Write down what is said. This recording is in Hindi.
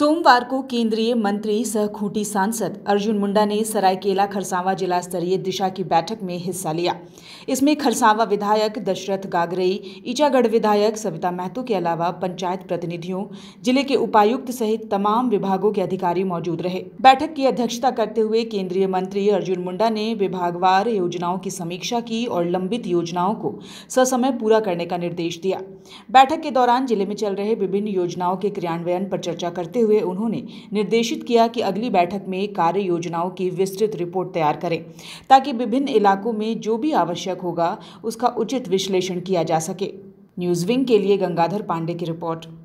सोमवार को केंद्रीय मंत्री सह खूंटी सांसद अर्जुन मुंडा ने सरायकेला खरसावा जिला स्तरीय दिशा की बैठक में हिस्सा लिया इसमें खरसावा विधायक दशरथ गागरई ईचागढ़ विधायक सविता महतो के अलावा पंचायत प्रतिनिधियों जिले के उपायुक्त सहित तमाम विभागों के अधिकारी मौजूद रहे बैठक की अध्यक्षता करते हुए केंद्रीय मंत्री अर्जुन मुंडा ने विभागवार योजनाओं की समीक्षा की और लंबित योजनाओं को ससमय पूरा करने का निर्देश दिया बैठक के दौरान जिले में चल रहे विभिन्न योजनाओं के क्रियान्वयन पर चर्चा करते हुए हुए उन्होंने निर्देशित किया कि अगली बैठक में कार्य योजनाओं की विस्तृत रिपोर्ट तैयार करें ताकि विभिन्न इलाकों में जो भी आवश्यक होगा उसका उचित विश्लेषण किया जा सके न्यूज़ विंग के लिए गंगाधर पांडे की रिपोर्ट